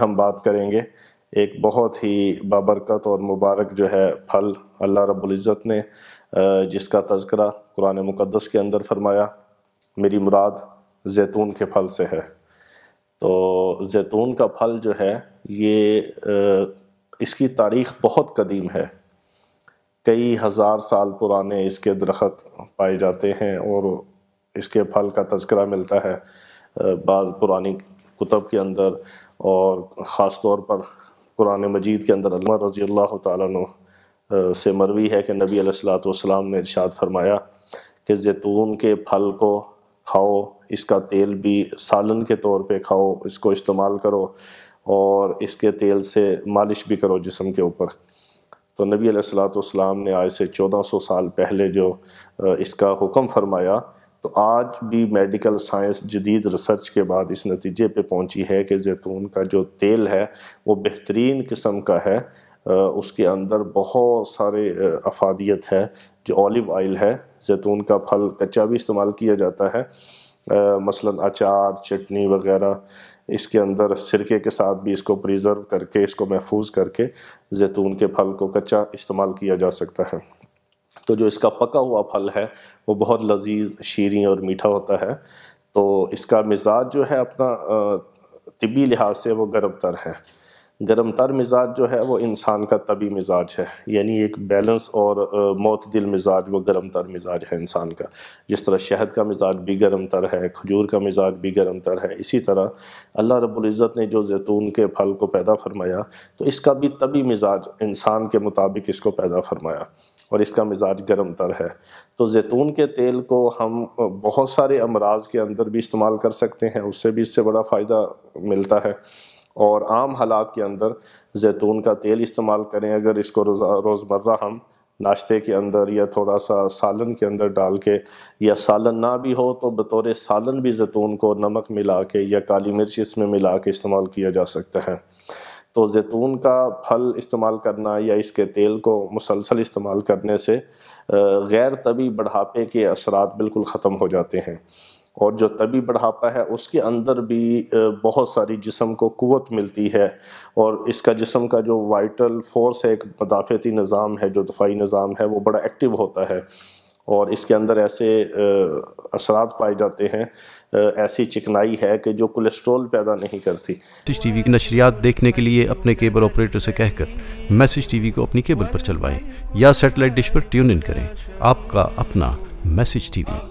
हम बात करेंगे एक बहुत ही बाबरकत और मुबारक जो है फल अल्लाह रबुल्ज़त ने जिसका तस्करा कुरान मुक़दस के अंदर फरमाया मेरी मुराद जैतून के फल से है तो जैतून का फल जो है ये इसकी तारीख़ बहुत कदीम है कई हज़ार साल पुराने इसके दरख्त पाए जाते हैं और इसके फल का तस्करा मिलता है बाज़ पुरानी कुतब के अंदर और ख़ास तौर पर कुरान मजीद के अंदर अल्लाह रज़ी अल्लाह तु से मरवी है कि नबी सलाम ने इरशाद फरमाया कि जैतून के फल को खाओ इसका तेल भी सालन के तौर पे खाओ इसको इस्तेमाल करो और इसके तेल से मालिश भी करो जिसम के ऊपर तो नबी सलाम ने आज से 1400 साल पहले जो इसका हुक्म फरमाया तो आज भी मेडिकल साइंस जदीद रिसर्च के बाद इस नतीजे पे पहुंची है कि जैतून का जो तेल है वो बेहतरीन किस्म का है उसके अंदर बहुत सारे अफादियत है जो ऑलिव ऑयल है जैतून का फल कच्चा भी इस्तेमाल किया जाता है मसलन अचार चटनी वगैरह इसके अंदर सिरके के साथ भी इसको प्रिजर्व करके इसको महफूज करके जैतून के फल को कच्चा इस्तेमाल किया जा सकता है तो जो इसका पका हुआ फल है वो बहुत लजीज शीरें और मीठा होता है तो इसका मिजाज जो है अपना तबी लिहाज से वो गर्म तर है गर्म तर मिजाज जो है वो इंसान का तबी मिजाज है यानी एक बैलेंस और मौत दिल मिजाज वो गर्म तर मिजाज है इंसान का जिस तरह शहद का मिजाज भी गर्म तर है खजूर का मिजाज भी गर्म तर है इसी तरह अल्लाह रबुल्ज़त ने जो जैतून के फल को पैदा फरमाया तो इसका भी तबी मिजाज इंसान के मुताबिक इसको पैदा फरमाया और इसका मिजाज गर्म तर है तो जैतून के तेल को हम बहुत सारे अमराज के अंदर भी इस्तेमाल कर सकते हैं उससे भी इससे बड़ा फ़ायदा मिलता है और आम हालात के अंदर जैतून का तेल इस्तेमाल करें अगर इसको रोज़मर्रा हम नाश्ते के अंदर या थोड़ा सा सालन के अंदर डाल के या सालन ना भी हो तो बतौर सालन भी जैतून को नमक मिला के या काली मिर्च इसमें मिला के इस्तेमाल किया जा सकता है तो जैतून का फल इस्तेमाल करना या इसके तेल को मुसलसल इस्तेमाल करने से गैर तबी बढ़ापे के असरात बिल्कुल ख़त्म हो जाते हैं और जो तबी बढ़ापा है उसके अंदर भी बहुत सारी जिसम को कुत मिलती है और इसका जिसम का जो वाइटल फोर्स है एक मदाफ़ती निज़ाम है जो दफाई निज़ाम है वो बड़ा एक्टिव होता है और इसके अंदर ऐसे असरात पाए जाते हैं ऐसी चिकनाई है कि जो कोलेस्ट्रॉल पैदा नहीं करती मैसेज टीवी की नशरियात देखने के लिए अपने केबल ऑपरेटर से कहकर मैसेज टीवी को अपनी केबल पर चलवाएं या सेटेलाइट डिश पर ट्यून इन करें आपका अपना मैसेज टीवी